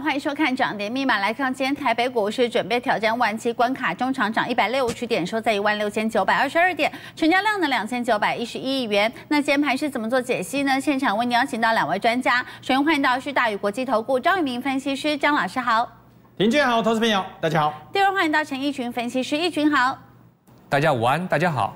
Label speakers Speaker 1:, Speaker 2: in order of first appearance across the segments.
Speaker 1: 欢迎收看《涨跌密码》，来看今天台北股市准备挑战万七关卡，中场涨一百六十点，收在一万六千九百二十二点，成交量呢两千九百一十一亿元。那今天盘是怎么做解析呢？现场为您邀请到两位专家，首先欢迎到是大宇国际投顾张玉明分析师，张老师好。
Speaker 2: 林俊好，投资朋友大家好。
Speaker 1: 第二位欢迎到陈义群分析师，义群好。
Speaker 2: 大家午安，大家好。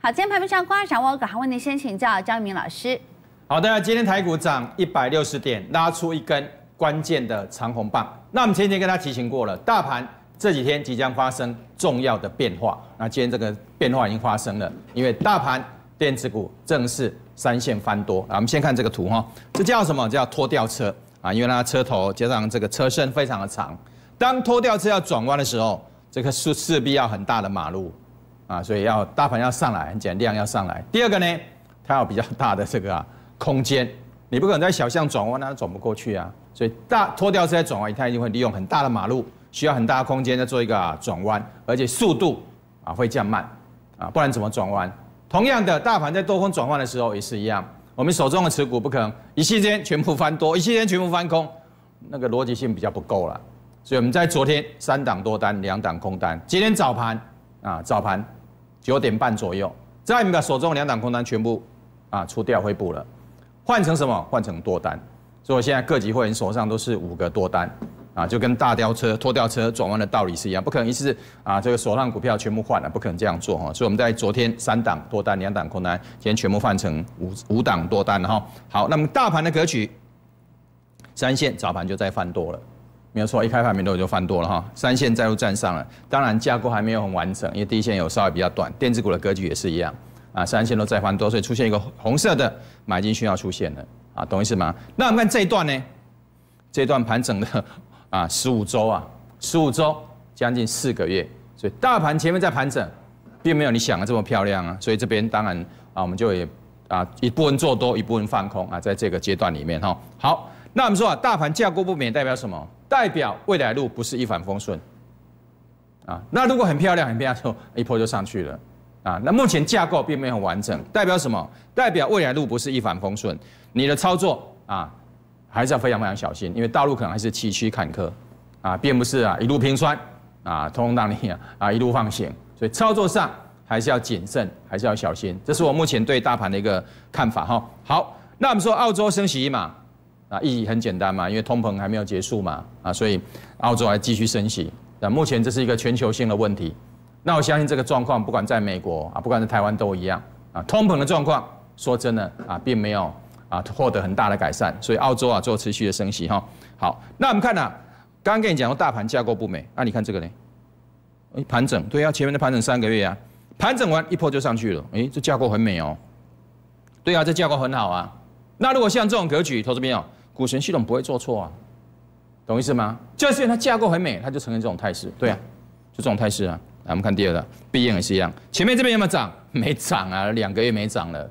Speaker 1: 好，今天盘面上关二掌握，各行，问您先请教张玉明老师。
Speaker 2: 好的，今天台股涨一百六十点，拉出一根。关键的长虹棒，那我们前天跟他提醒过了，大盘这几天即将发生重要的变化。那今天这个变化已经发生了，因为大盘电子股正式三线翻多。啊，我们先看这个图哈，这叫什么？叫拖吊车啊，因为它车头加上这个车身非常的长，当拖吊车要转弯的时候，这个势势必要很大的马路啊，所以要大盘要上来，很简量要上来。第二个呢，它有比较大的这个空间，你不可能在小巷转弯它转不过去啊。所以大脱掉是些转弯，它一定会利用很大的马路，需要很大的空间再做一个转弯，而且速度啊会降慢啊，不然怎么转弯？同样的，大盘在多空转换的时候也是一样，我们手中的持股不可能一瞬间全部翻多，一瞬间全部翻空，那个逻辑性比较不够了。所以我们在昨天三档多单，两档空单，今天早盘啊早盘九点半左右，再把手中两档空单全部啊出掉，恢复了，换成什么？换成多单。所以现在各级会员手上都是五个多单，啊，就跟大吊车、拖吊车转弯的道理是一样，不可能一次啊，这个手上股票全部换了，不可能这样做哈。所以我们在昨天三档多单，两档空单，今天全部换成五五档多单了哈。好，那么大盘的格局，三线早盘就在翻多了，没有错，一开盘没多久就翻多了哈。三线再度站上了，当然架构还没有很完整，因为第一线有稍微比较短。电子股的格局也是一样，啊，三线都在翻多，所以出现一个红色的买进需要出现了。啊，懂意思吗？那我们看这一段呢，这一段盘整的 啊，十五周啊，十五周将近四个月，所以大盘前面在盘整，并没有你想的这么漂亮啊。所以这边当然啊，我们就也啊，一部分做多，一部分放空啊，在这个阶段里面哈。好，那我们说啊，大盘架构不明代表什么？代表未来路不是一帆风顺啊。那如果很漂亮，很漂亮，就一波就上去了。啊，那目前架构并没有很完整，代表什么？代表未来路不是一帆风顺，你的操作啊，还是要非常非常小心，因为大陆可能还是崎岖坎坷，啊，并不是啊一路平川啊，通通让你啊，啊一路放行，所以操作上还是要谨慎，还是要小心，这是我目前对大盘的一个看法哈。好，那我们说澳洲升息嘛，啊意义很简单嘛，因为通膨还没有结束嘛，啊所以澳洲还继续升息，那目前这是一个全球性的问题。那我相信这个状况，不管在美国啊，不管是台湾都一样啊。通膨的状况，说真的啊，并没有啊获得很大的改善。所以澳洲啊，做持续的升息哈。好，那我们看呐，刚刚跟你讲过大盘架构不美，那你看这个呢？盘整对啊，前面的盘整三个月啊，盘整完一波就上去了。哎，这架构很美哦，对啊，这架构很好啊。那如果像这种格局，投资朋友，股神系统不会做错啊，懂意思吗？就是它架构很美，它就呈现这种态势，对啊，就这种态势啊。我们看第二个必股也是一样。前面这边有没有涨？没涨啊，两个月没涨了。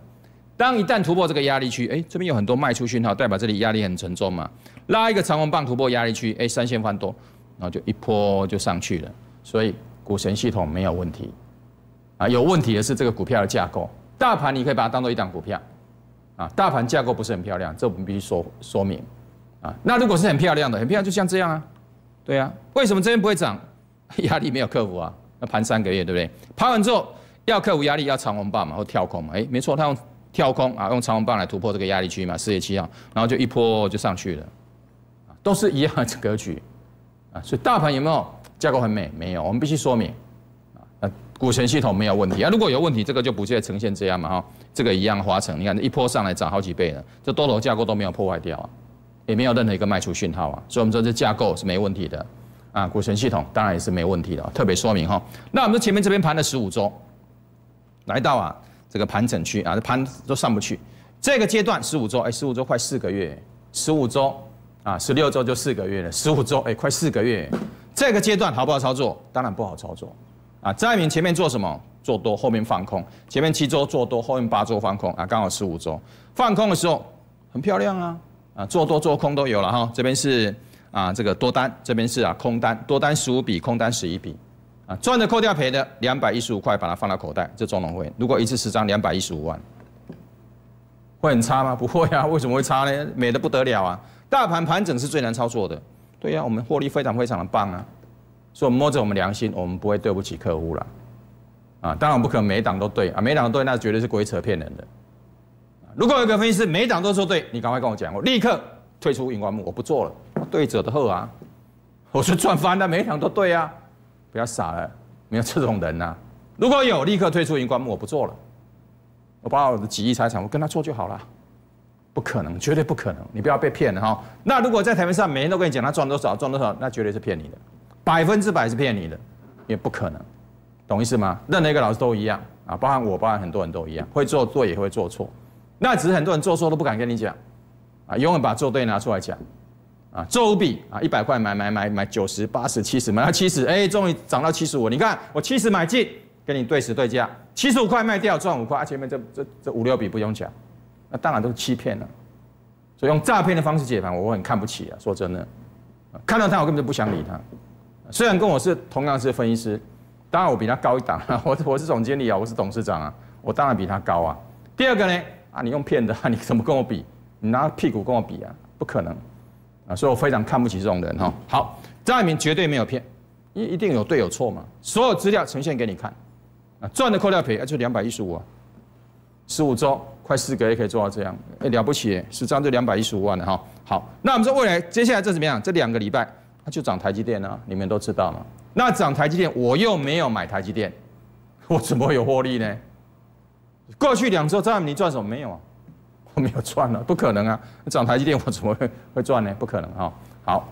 Speaker 2: 当一旦突破这个压力区，哎，这边有很多卖出讯号，代表这里压力很沉重嘛。拉一个长红棒突破压力区，哎，三线翻多，然后就一波就上去了。所以股神系统没有问题啊，有问题的是这个股票的架构。大盘你可以把它当做一档股票啊，大盘架构不是很漂亮，这我们必须说说明啊。那如果是很漂亮的，很漂亮就像这样啊，对啊。为什么这边不会涨？压力没有克服啊。那盘三个月对不对？盘完之后要克服压力，要长红棒嘛，或跳空嘛？哎，没错，他用跳空啊，用长红棒来突破这个压力区嘛，四月七号，然后就一波就上去了，都是一样的格局啊。所以大盘有没有架构很美？没有，我们必须说明啊，那股权系统没有问题啊。如果有问题，这个就不会呈现这样嘛哈。这个一样，花城，你看一波上来涨好几倍了，这多头架构都没有破坏掉，啊，也没有任何一个卖出讯号啊。所以我们说这架构是没问题的。啊，股神系统当然也是没有问题的，特别说明哈。那我们前面这边盘了十五周，来到啊这个盘整区啊，这盘都上不去。这个阶段十五周，哎，十五周快四个月，十五周啊，十六周就四个月了，十五周哎，快四个月。这个阶段好不好操作？当然不好操作啊。张一前面做什么？做多，后面放空。前面七周做多，后面八周放空啊，刚好十五周。放空的时候很漂亮啊啊，做多做空都有了哈。这边是。啊，这个多单这边是啊空单，多单十五笔，空单十一笔，啊赚的扣掉赔的两百一十五块，把它放到口袋，这中融会。如果一次十张，两百一十五万，会很差吗？不会啊，为什么会差呢？美的不得了啊！大盘盘整是最难操作的，对呀，我们获利非常非常的棒啊，所以摸着我们良心，我们不会对不起客户了，啊，当然不可能每档都对啊，每档都对那绝对是鬼扯骗人的。如果有一个分析师每档都说对，你赶快跟我讲，我立刻退出荧光幕，我不做了。对者的后啊，我说赚翻了，每一场都对啊，不要傻了，没有这种人呐。如果有，立刻退出荧光幕，我不做了。我把我的几亿财产，我跟他做就好了。不可能，绝对不可能，你不要被骗了哈。那如果在台面上，每天都跟你讲他赚多少，赚多少，那绝对是骗你的，百分之百是骗你的，也不可能，懂意思吗？任何一个老师都一样啊，包含我，包含很多人都一样，会做对也会做错，那只是很多人做错都不敢跟你讲，啊，永远把做对拿出来讲。啊，周五笔啊，一百块买买买买九十八十七十，买到七十，哎，终于涨到七十五。你看我七十买进，跟你对时对价，七十五块卖掉赚五块。啊，前面这这这五六笔不用讲，那当然都是欺骗了。所以用诈骗的方式解盘，我很看不起啊。说真的，看到他我根本就不想理他。虽然跟我是同样是分析师，当然我比他高一档。我我是总经理啊，我是董事长啊，我当然比他高啊。第二个呢，啊，你用骗的，你怎么跟我比？你拿屁股跟我比啊，不可能。啊，所以我非常看不起这种人哈。好，张爱民绝对没有骗，一一定有对有错嘛。所有资料呈现给你看，啊赚的扣掉赔，那就两百一十五，十五周快四个月可以做到这样，哎了不起，是赚就两百一十五万了哈。好，那我们说未来接下来这怎么样？这两个礼拜它就涨台积电了，你们都知道嘛。那涨台积电我又没有买台积电，我怎么有获利呢？过去两周张爱民赚什么没有啊？我没有赚了，不可能啊！涨台积电，我怎么会会赚呢？不可能啊！好，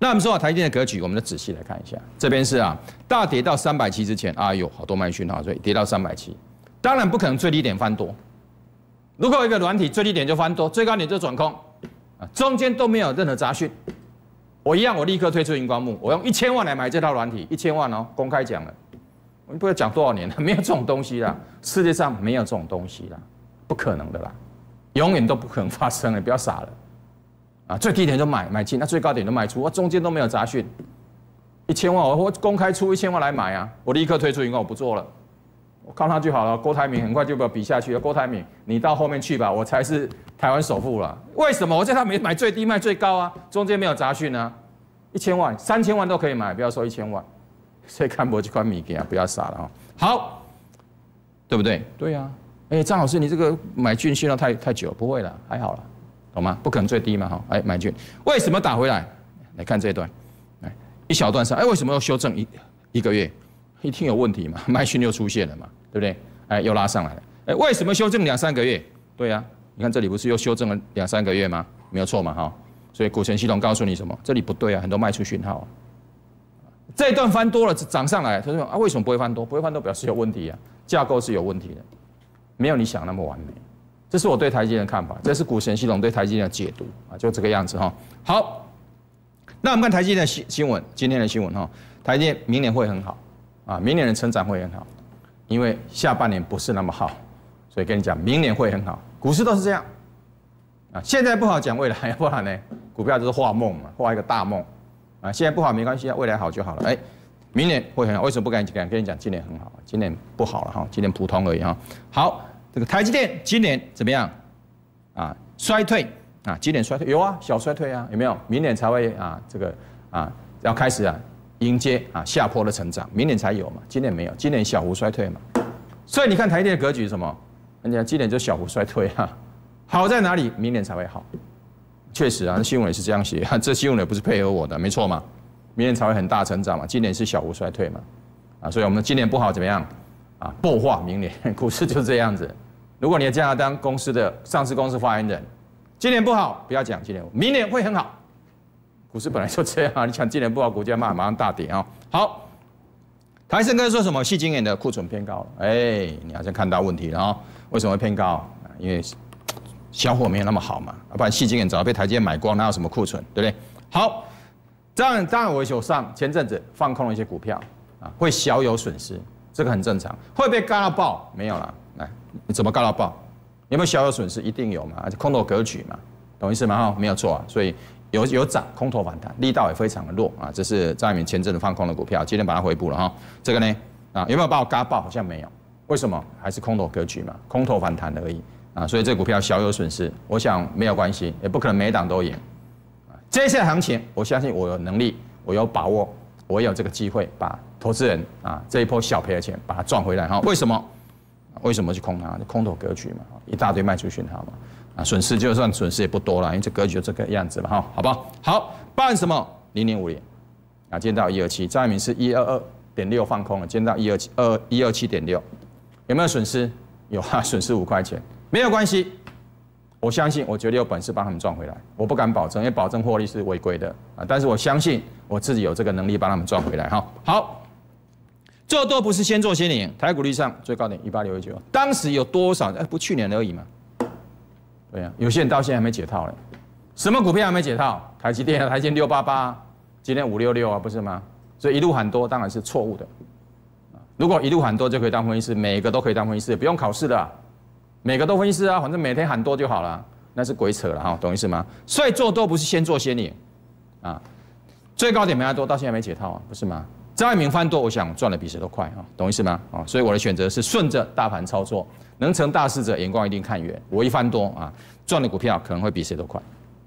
Speaker 2: 那我们说啊，台积电的格局，我们就仔细来看一下。这边是啊，大跌到三百七之前，哎呦，好多卖讯啊，所以跌到三百七，当然不可能最低点翻多。如果一个软体最低点就翻多，最高点就转空啊，中间都没有任何杂讯。我一样，我立刻退出荧光幕。我用一千万来买这套软体，一千万哦，公开讲了，我们不要讲多少年了，没有这种东西啦，世界上没有这种东西啦，不可能的啦。永远都不可能发生的，不要傻了，啊，最低点就买买进，那最高点就卖出，我中间都没有杂讯，一千万我我公开出一千万来买啊，我立刻退出，因为我不做了，我靠他就好了。郭台铭很快就被比下去了，郭台铭你到后面去吧，我才是台湾首富了。为什么？我在他没买最低卖最高啊，中间没有杂讯啊，一千万三千万都可以买，不要说一千万，所以看不几款米给啊，不要傻了啊，好，对不对？对呀。哎，张老师，你这个买进去号太太久了，不会了，还好了，懂吗？不可能最低嘛，哈！哎，买进，为什么打回来？来看这段，哎，一小段上，哎，为什么要修正一一个月？一定有问题嘛，卖讯又出现了嘛，对不对？哎，又拉上来了，哎，为什么修正两三个月？对呀，你看这里不是又修正了两三个月吗？没有错嘛，哈！所以股权系统告诉你什么？这里不对啊，很多卖出讯号，这一段翻多了涨上来，他说啊，为什么不会翻多？不会翻多表示有问题啊，架构是有问题的。没有你想那么完美，这是我对台积电的看法，这是股神系统对台积电的解读啊，就这个样子哈。好，那我们看台积电新新闻，今天的新闻哈，台积明年会很好啊，明年的成长会很好，因为下半年不是那么好，所以跟你讲，明年会很好，股市都是这样啊，现在不好讲未来，不然呢，股票就是画梦嘛，画一个大梦啊，现在不好没关系啊，未来好就好了，哎。明年会很好，为什么不敢讲？跟你讲，今年很好，今年不好了哈，今年普通而已哈。好，这个台积电今年怎么样？啊，衰退啊，今年衰退有啊，小衰退啊，有没有？明年才会啊，这个啊，要开始啊，迎接啊下坡的成长，明年才有嘛，今年没有，今年小幅衰退嘛。所以你看台积电的格局是什么？人家今年就小幅衰退哈，好在哪里？明年才会好。确实啊，新闻也是这样写哈，这新闻不是配合我的，没错嘛。明年才会很大成长嘛，今年是小幅衰退嘛，啊，所以我们今年不好怎么样啊，恶化明年股市就是这样子。如果你要当公司的上市公司发言人，今年不好不要讲今年，明年会很好。股市本来就这样，你讲今年不好，股价马上马上大跌啊。好，台生哥说什么？细晶眼的库存偏高，哎，你好像看到问题了哦。为什么会偏高？因为销货没有那么好嘛，不然细晶眼早被台积电买光，哪有什么库存，对不对？好。张然我手上前阵子放空了一些股票啊，会小有损失，这个很正常。会被割到爆没有啦，来，你怎么割到爆？有没有小有损失？一定有嘛，而且空头格局嘛，懂意思吗？哈，没有错啊。所以有有涨，空头反弹力道也非常的弱啊。这是张伟前阵子放空的股票，今天把它回补了哈。这个呢啊，有没有把我割爆？好像没有。为什么？还是空头格局嘛，空头反弹而已啊。所以这股票小有损失，我想没有关系，也不可能每档都赢。接下来行情，我相信我有能力，我有把握，我有这个机会把投资人啊这一波小赔的钱把它赚回来哈。为什么？为什么去空它？空头格局嘛，一大堆卖出去它嘛，啊，损失就算损失也不多了，因为这格局就这个样子了哈。好不好，好，办什么零零五零啊，今天到一二七，张一鸣是一二二点六放空了，天到一二七二一二七点六，有没有损失？有哈，损失五块钱，没有关系。我相信，我绝得有本事帮他们赚回来。我不敢保证，因为保证获利是违规的啊。但是我相信我自己有这个能力帮他们赚回来。哈，好，做多不是先做先年台股历上最高点一八六一九，当时有多少？哎，不去年而已嘛。对啊，有些人到现在还没解套嘞。什么股票还没解套？台积电啊，台积六八八，今天五六六啊，不是吗？所以一路喊多当然是错误的。如果一路喊多就可以当分析师，每一个都可以当分析师，不用考试的。每个都分尸啊，反正每天喊多就好了，那是鬼扯了哈，懂意思吗？所以做多不是先做先赢，啊，最高点没挨多，到现在没解套啊，不是吗？张爱民翻多，我想赚的比谁都快啊，懂意思吗？啊，所以我的选择是顺着大盘操作，能成大事者眼光一定看远。我一翻多啊，赚的股票可能会比谁都快，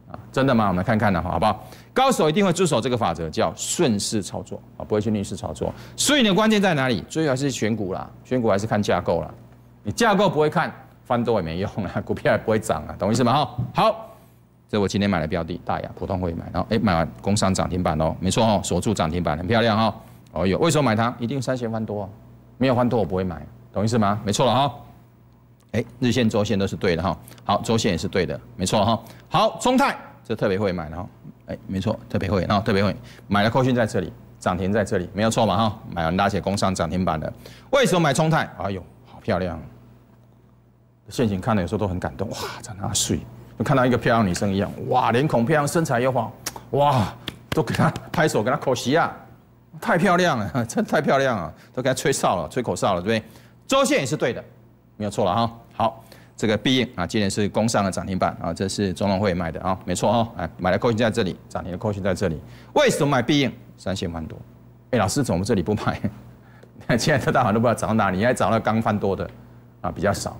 Speaker 2: 啊，真的吗？我们看看呢，好不好？高手一定会遵守这个法则，叫顺势操作，啊，不会去逆势操作。所以呢，关键在哪里？最后还是选股啦，选股还是看架构啦，你架构不会看。翻多也没用啊，股票也不会涨啊，懂意思吗？好，好，这我今天买的标的，大雅普通会买，然后哎，买完工商涨停板哦，没错哦，锁住涨停板，很漂亮哈。哦哟，为什么买它？一定三线翻多，哦，没有翻多我不会买，懂意思吗？没错了哈。哎，日线周线都是对的哈，好，周线也是对的，没错哈。好，中泰这特别会买哈，哎，没错，特别会，然后特别会买了扣讯在这里，涨停在这里，没有错嘛哈。买完拉写工商涨停板的，为什么买中泰？哎呦，好漂亮。现行看的有时候都很感动，哇！在那睡，就看到一个漂亮女生一样，哇！脸孔漂亮，身材又好，哇！都给她拍手，给她口惜啊！太漂亮了，真太漂亮了，都她吹哨了，吹口哨了，对不对？周线也是对的，没有错了哈。好，这个必应啊，今年是工商的涨停板啊，这是中融汇买的啊，没错啊，哎，买的过型在这里，涨停的过型在这里。为什么买必应？三千万多，魏老师怎么这里不买，现在特大号都不知道涨到哪里，还找了刚翻多的啊，比较少。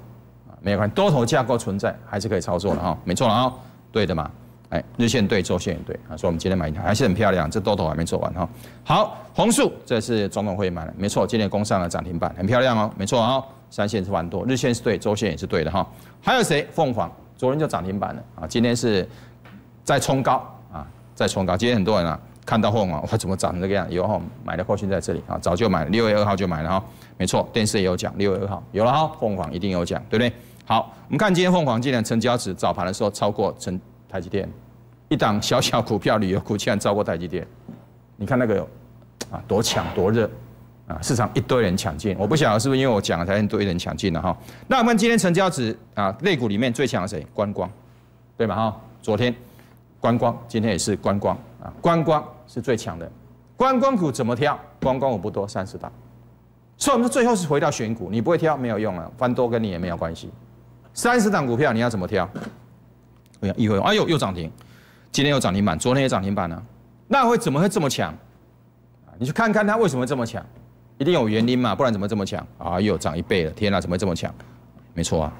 Speaker 2: 没有关系，多头架构存在还是可以操作的哈，没错了啊，对的嘛，哎，日线对，周线也对啊，所以我们今天买一条还是很漂亮，这多头还没做完哈。好，红树这次总统会买了，没错，今天攻上了涨停板，很漂亮哦，没错啊，三线是蛮多，日线是对，周线也是对的哈。还有谁？凤凰，昨天就涨停板了啊，今天是在冲高啊，在冲高。今天很多人啊看到凤凰，我怎么涨成这个样？以后买的后续在这里啊，早就买了，六月二号就买了哈，没错，电视也有讲，六月二号有了哈，凤凰一定有讲，对不对？好，我们看今天凤凰今天成交值，早盘的时候超过成台积电一档小小股票旅游股，竟然超过台积电，你看那个啊多抢多热啊！市场一堆人抢进，我不晓得是不是因为我讲了才一堆人抢进了哈。那我们今天成交值啊，类股里面最强的谁？观光对吧？哈，昨天观光，今天也是观光啊，观光是最强的。观光股怎么挑？观光股不多，三十档，所以我们最后是回到选股，你不会挑没有用啊，翻多跟你也没有关系。三十档股票你要怎么挑？哎，一会，哎呦，又涨停，今天又涨停板，昨天也涨停板呢，那会怎么会这么强？你去看看它为什么这么强，一定有原因嘛，不然怎么这么强？啊呦，涨一倍了，天哪，怎么这么强？没错啊，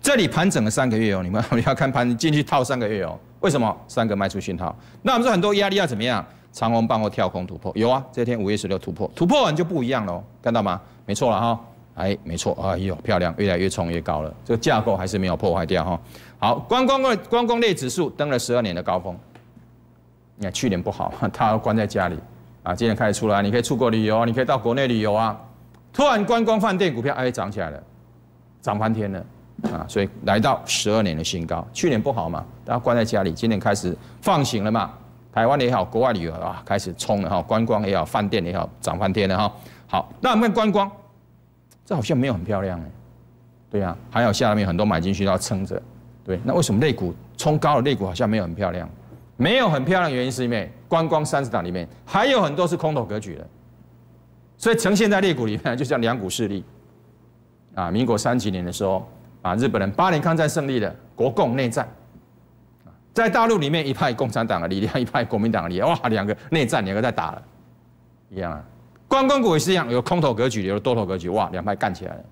Speaker 2: 这里盘整了三个月哦，你们 要看盘进去套三个月哦，为什么？三个卖出讯号，那我们说很多压力要怎么样？长虹棒或跳空突破，有啊，这天五月十六突破，突破完就不一样喽，看到吗？没错了哈。哎，没错啊，哎呦，漂亮，越来越冲越高了，这个架构还是没有破坏掉哈。好，观光类观光类指数登了十二年的高峰。你看去年不好，他关在家里啊，今年开始出来，你可以出国旅游啊，你可以到国内旅游啊。突然观光饭店股票哎，涨起来了，涨翻天了啊，所以来到十二年的新高。去年不好嘛，大家关在家里，今年开始放行了嘛，台湾也好，国外旅游啊，开始冲了哈，观光也好，饭店也好，涨翻天了哈。好，那我们观光。这好像没有很漂亮哎，对呀，还有下面很多买进去要撑着，对，那为什么肋骨冲高了，肋骨好像没有很漂亮？没有很漂亮的原因是因为观光三十档里面还有很多是空头格局的，所以呈现在肋骨里面就像两股势力。啊，民国三几年的时候，啊，日本人八年抗战胜利了，国共内战，在大陆里面一派共产党的力量，一派国民党的力量，哇，两个内战两个在打了，一样啊。观光股也是一样，有空头格局，有多头格局，哇，两派干起来了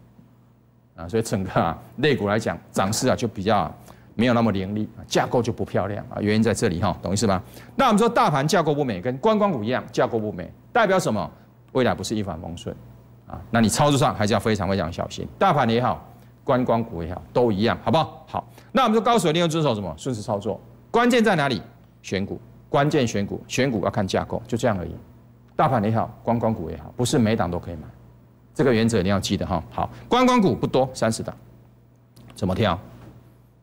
Speaker 2: 啊！所以整个类股来讲，涨势啊就比较没有那么凌厉架构就不漂亮啊，原因在这里哈，懂意思吗？那我们说大盘架构不美，跟观光股一样，架构不美，代表什么？未来不是一帆风顺啊！那你操作上还是要非常非常小心，大盘也好，观光股也好，都一样，好不好？好，那我们说高手一定要遵守什么？顺势操作，关键在哪里？选股，关键选股，选股要看架构，就这样而已。大盘也好，观光股也好，不是每档都可以买，这个原则你要记得哈。好，观光股不多，三十档，怎么挑？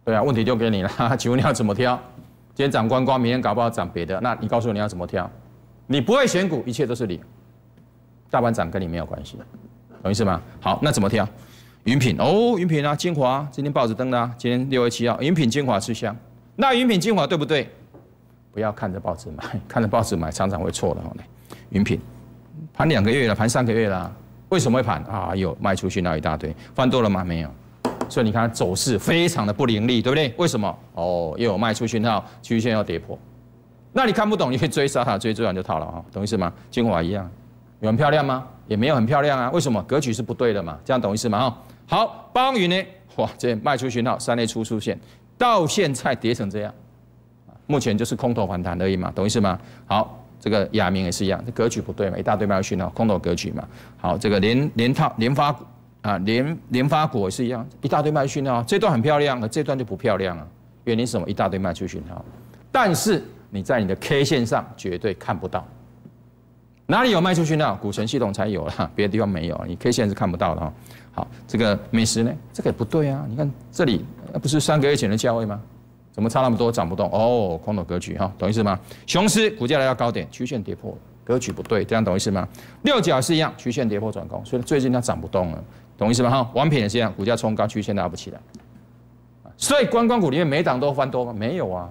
Speaker 2: 对啊，问题就给你了。请问你要怎么挑？今天涨观光，明天搞不好涨别的，那你告诉我你要怎么挑？你不会选股，一切都是你。大盘涨跟你没有关系，懂意思吗？好，那怎么挑？云品哦，云品啊，精华，今天报纸登的，今天六月七号，云品精华吃香。那云品精华对不对？不要看着报纸买，看着报纸买常常会错的。云品，盘两个月了，盘三个月了，为什么会盘？啊有卖出去那一大堆，翻多了吗？没有，所以你看走势非常的不凌厉，对不对？为什么？哦，又有卖出去那，区势线要跌破，那你看不懂，你去追杀它，追追完就套了啊，懂意思吗？精华一样，有很漂亮吗？也没有很漂亮啊，为什么？格局是不对的嘛，这样懂意思吗？哈，好，邦云呢？哇，这卖出讯号三类出出现，到现在跌成这样，目前就是空头反弹而已嘛，懂意思吗？好。这个亚明也是一样，这格局不对嘛，一大堆卖出去呢，空头格局嘛。好，这个联联套联发股啊，联联发股也是一样，一大堆卖出去呢。这段很漂亮，啊，这段就不漂亮啊。原因是什么？一大堆卖出去呢。但是你在你的 K 线上绝对看不到，哪里有卖出去呢？股神系统才有了，别的地方没有，你 K 线是看不到的哈。好，这个美食呢，这个也不对啊。你看这里不是三个月前的价位吗？怎么差那么多，涨不动哦？空头格局哈，懂意思吗？雄狮股价来到高点，曲线跌破，格局不对，这样懂意思吗？六角是一样，曲线跌破转空，所以最近它涨不动了，懂意思吗？哈，王品也是一样，股价冲高，曲线拉不起来，所以观光股里面每档都翻多没有啊？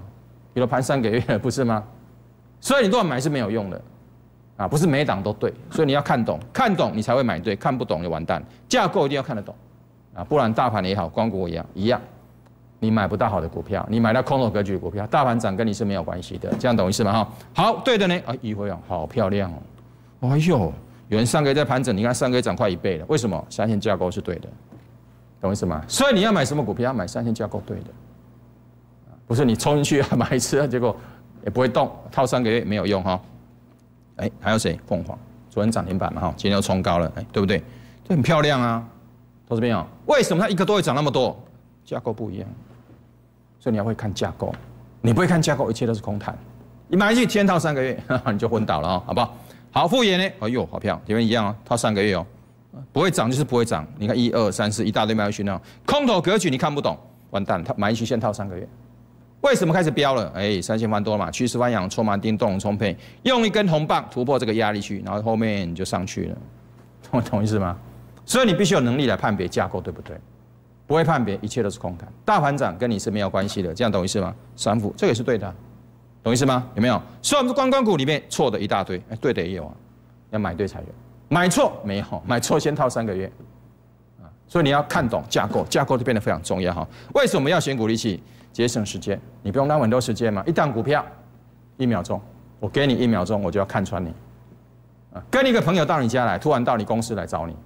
Speaker 2: 有的盘三个月了，不是吗？所以你乱买是没有用的啊，不是每档都对，所以你要看懂，看懂你才会买对，看不懂就完蛋，架构一定要看得懂啊，不然大盘也好，光谷也好，一样。你买不到好的股票，你买到空头格局的股票，大盘涨跟你是没有关系的，这样懂意思吗？哈，好，对的呢。啊，余辉啊，好漂亮哦。哎呦，有人上个月在盘整，你看上个月涨快一倍了，为什么？三线架构是对的，懂意思吗？所以你要买什么股票，要买三线架构对的，不是你冲进去买一次，结果也不会动，套三个月没有用哈。哎，还有谁？凤凰，昨天涨停板嘛哈，今天又冲高了，哎，对不对？这很漂亮啊，投资朋友，为什么它一个多月涨那么多？架构不一样。所以你要会看架构，你不会看架构，一切都是空谈。你买进去限套三个月，你就昏倒了啊，好不好？好复眼呢？哎呦，好漂亮，因为一样啊，套三个月哦，不会涨就是不会涨。你看一二三四一大堆买出去呢，空头格局你看不懂，完蛋，他买进去先套三个月，为什么开始飙了？哎，三千万多嘛，趋势翻扬，充满定，动充沛，用一根红棒突破这个压力区，然后后面你就上去了，我懂意思吗？所以你必须有能力来判别架构，对不对？不会判别，一切都是空谈。大盘涨跟你是没有关系的，这样懂意思吗？散户这个也是对的，懂意思吗？有没有？所以，我们观光股里面错的一大堆，哎，对的也有啊，要买对才有，买错没好，买错先套三个月啊。所以你要看懂架构，架构就变得非常重要哈。为什么要选股利器？节省时间，你不用浪费多时间嘛。一档股票，一秒钟，我给你一秒钟，我就要看穿你啊。跟你一个朋友到你家来，突然到你公司来找你。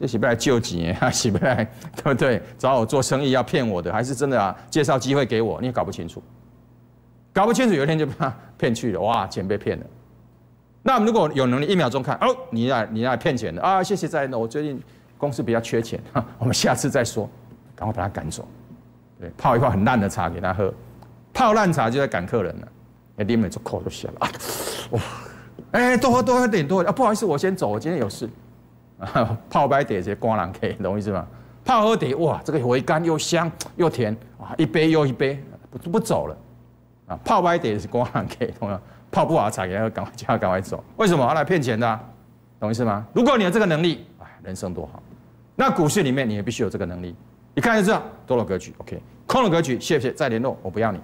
Speaker 2: 就洗不来，就济年还起不来，对不对？找我做生意要骗我的，还是真的啊？介绍机会给我，你也搞不清楚，搞不清楚，有一天就被他骗去了，哇，钱被骗了。那我如果有能力，一秒钟看哦，你来你来骗钱的啊，谢谢在呢，我最近公司比较缺钱，我们下次再说，赶快把他赶走。对，泡一泡很烂的茶给他喝，泡烂茶就在赶客人了，连每桌口就写了啊，哇，哎，多喝多喝点多，啊，不好意思，我先走，我今天有事。啊，泡白底是光狼 K，懂意思吗？泡喝底哇，这个回甘又香又甜啊，一杯又一杯，不不走了啊！泡白底是光狼 K，懂吗？泡不好茶也要赶快叫 赶快走，为什么？要来骗钱的，懂意思吗？如果你有这个能力，哎，人生多好。那股市里面你也必须有这个能力，一看就知道多了格局，OK？空了格局，谢谢，再联络，我不要你，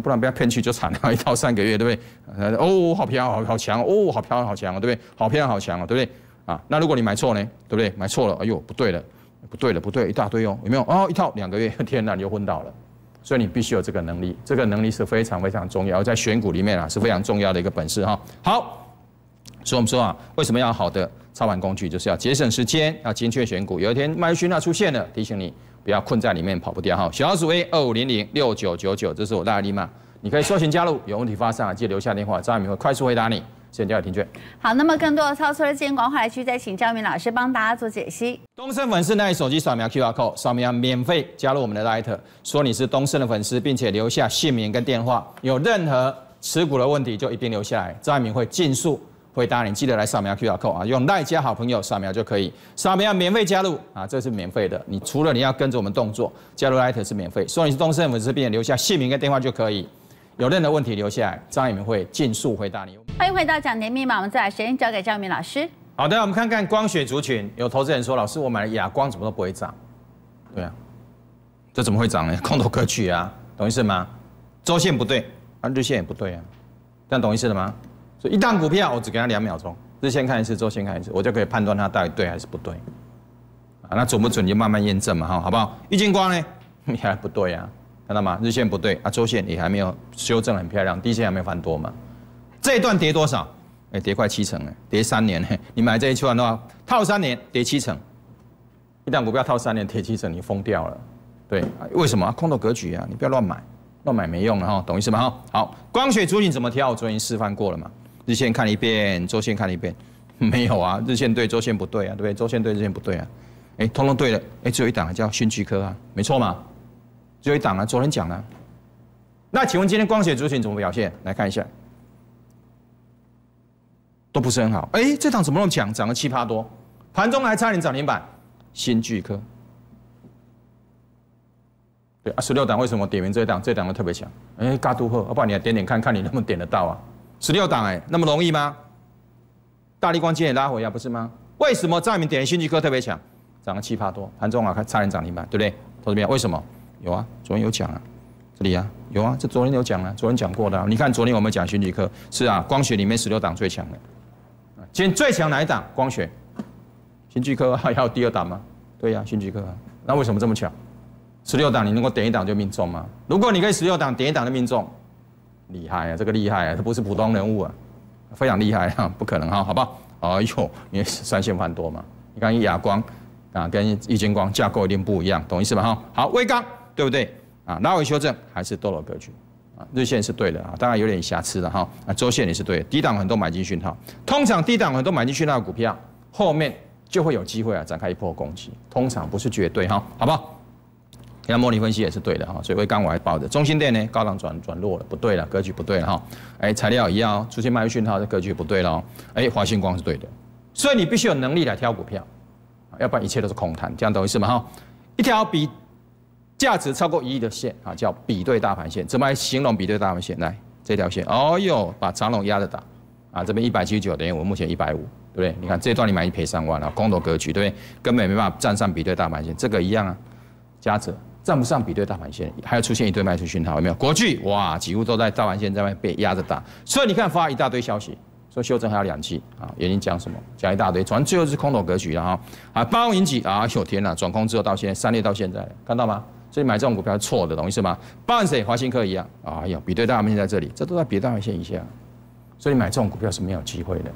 Speaker 2: 不然被骗去就惨了，一到三个月，对不对？哦，好漂亮，好好强哦，好漂亮，好强哦，对不对？好漂亮，好强哦，对不对？啊，那如果你买错呢，对不对？买错了，哎呦，不对了，不对了，不对，一大堆哦，有没有？哦，一套两个月，天哪，你又昏倒了。所以你必须有这个能力，这个能力是非常非常重要，在选股里面啊是非常重要的一个本事哈。好，所以我们说啊，为什么要好的操盘工具？就是要节省时间要精确选股。有一天麦瑞讯啊出现了，提醒你不要困在里面跑不掉哈。小号组 A 二五零零六九九九，这是我大力嘛，你可以搜寻加入，有问题发上来，记得留下电话，张爱民会快速回答你。先在就停券。
Speaker 1: 好，那么更多的操作的监管，我们还去再请张明老师帮大家做解析。
Speaker 2: 东升粉丝，拿起手机扫描 QR code，扫描要免费加入我们的 Light，说你是东升的粉丝，并且留下姓名跟电话。有任何持股的问题，就一并留下来，张明会尽数回答你。记得来扫描 QR code 啊，用 Light 加好朋友扫描就可以，扫描要免费加入啊，这是免费的。你除了你要跟着我们动作，加入 Light 是免费，说你是东森粉丝，并且留下姓名跟电话就可以。有任何问题留下来，张永明会尽速回答你。
Speaker 1: 欢迎回到《讲年密码》，我们再时先交给张永明老师。
Speaker 2: 好的，我们看看光学族群。有投资人说：“老师，我买了哑光，怎么都不会涨？”对啊，这怎么会涨呢？空头格局啊，懂意思吗？周线不对，啊，日线也不对啊，但懂意思了吗？所以一旦股票，我只给他两秒钟，日线看一次，周线看一次，我就可以判断它到底对还是不对。啊，那准不准你就慢慢验证嘛，哈，好不好？一见光呢，也不对呀。看到吗？日线不对啊，周线也还没有修正，很漂亮，低线还没有翻多嘛？这一段跌多少？哎，跌快七成哎，跌三年哎，你买这一串的话，套三年跌七成，一旦股票套三年跌七成，你疯掉了，对？为什么？空头格局啊，你不要乱买，乱买没用啊。哈，懂意思吗？好，光学主景怎么调？昨天示范过了嘛？日线看一遍，周线看一遍，没有啊？日线对，周线不对啊，对不对？周线对，日线不对啊？哎，通通对了，哎，只有一档叫讯奇科啊，没错嘛？这一档啊，昨天讲了。那请问今天光学族群怎么表现？来看一下，都不是很好。哎，这档怎么那么强？涨了七八多，盘中还差点涨停板。新巨科，对，啊，十六档为什么点名这一档？这一档特别强。哎，嘉都贺，不然你来点点看看，你能不能点得到啊？十六档，哎，那么容易吗？大力光纤也拉回啊，不是吗？为什么张一鸣点的新巨科特别强？涨了七八多，盘中啊，还差点涨停板，对不对？同志们，为什么？有啊，昨天有讲啊，这里啊，有啊，这昨天有讲啊，昨天讲过的。你看昨天我们讲循序课，是啊，光学里面十六档最强的。啊，今天最强哪一档？光学，新序科 还要第二档吗？对呀，循科、啊，那为什么这么强？十六档你能够点一档就命中吗？如果你可以十六档点一档的命中，厉害啊，这个厉害啊，这不是普通人物啊，非常厉害啊，不可能哈，好不好？哎呦，三线繁多嘛。你看一哑光，啊，跟一金光架构一定不一样，懂意思吧？哈，好，微刚。对不对？啊，拉回修正还是多头格局，啊，日线是对的啊，当然有点瑕疵了哈。啊，周线也是对的，低档很多买进讯号，通常低档很多买进讯号的股票，后面就会有机会啊，展开一波攻击。通常不是绝对哈，好不好？那模拟分析也是对的哈，所以我刚我还报的中心店呢，高档转转弱了，不对了，格局不对了哈。哎，材料一样出现卖进讯号，这格局不对了。哎，华星光是对的，所以你必须有能力来挑股票，要不然一切都是空谈。这样懂意思吗？哈，一条比。价值超过一亿的线啊，叫比对大盘线。怎么来形容比对大盘线？来，这条线，哦呦，把长龙压着打啊！这边一百七十九等于我目前一百五，对不对？你看这段你买一赔三万了，空头格局对，根本没办法站上比对大盘线。这个一样啊，加者站不上比对大盘线，还要出现一堆卖出讯号，有没有？国巨哇，几乎都在大盘线在外被压着打。所以你看发一大堆消息，说修正还有两期啊，原因讲什么？讲一大堆，正最后是空头格局了哈。啊，八万引起啊，有天呐，转空之后到现在三列到现在，看到吗？所以买这种股票是错的，懂意思吗？伴随华新科一样，哎呦，比对大盘线在这里，这都在比大盘线以下，所以买这种股票是没有机会的。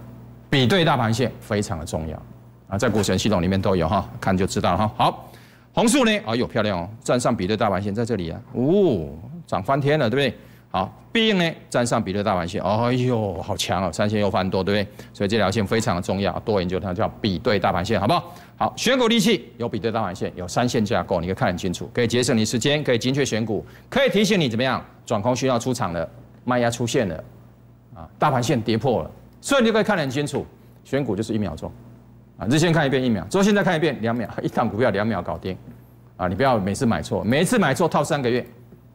Speaker 2: 比对大盘线非常的重要啊，在股神系统里面都有哈，看就知道了哈。好，红树呢，哎呦，漂亮哦，站上比对大盘线在这里啊，哦，涨翻天了，对不对？好，碧映呢，站上比对大盘线，哎呦，好强哦，三线又翻多，对不对？所以这条线非常的重要，多研究它，叫比对大盘线，好不好？好，选股利器有比对大盘线，有三线架构，你可以看得很清楚，可以节省你时间，可以精确选股，可以提醒你怎么样转空需要出场了，卖压出现了，啊，大盘线跌破了，所以你就可以看得很清楚，选股就是一秒钟，啊，日线看一遍一秒，周线再看一遍两秒，一档股票两秒搞定，啊，你不要每次买错，每一次买错套三个月，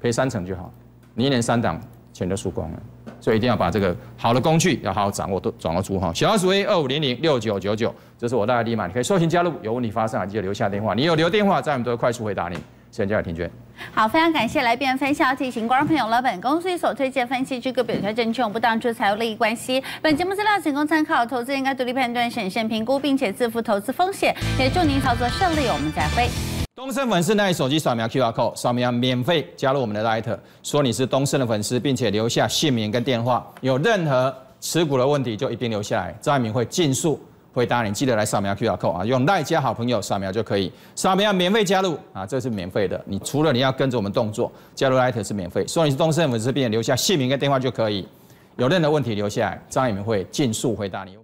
Speaker 2: 赔三成就好，你一年三档钱都输光了。所以一定要把这个好的工具要好好掌握，都掌握住哈。小老鼠 A 二五零零六九九九，这是我大 ID 码，你可以搜寻加入。有问题发生，记得留下电话。你有留电话，在我们都会快速回答你。现在交给娟。
Speaker 1: 好，非常感谢来宾分享，提醒观众朋友，本公司所推荐分析，绝表与证券不当出财务利益关系。本节目资料仅供参考，投资应该独立判断，审慎评估，并且自负投资风险。也祝您操作顺利，我们再会。
Speaker 2: 东盛粉丝那你手机扫描 QR code，扫描免费加入我们的 Light，说你是东盛的粉丝，并且留下姓名跟电话。有任何持股的问题，就一并留下来，张爱明会尽数回答你。记得来扫描 QR code 啊，用 Light 加好朋友扫描就可以，扫描免费加入啊，这是免费的。你除了你要跟着我们动作加入 Light 是免费，说你是东盛粉丝，并且留下姓名跟电话就可以，有任何问题留下来，张爱明会尽数回答你。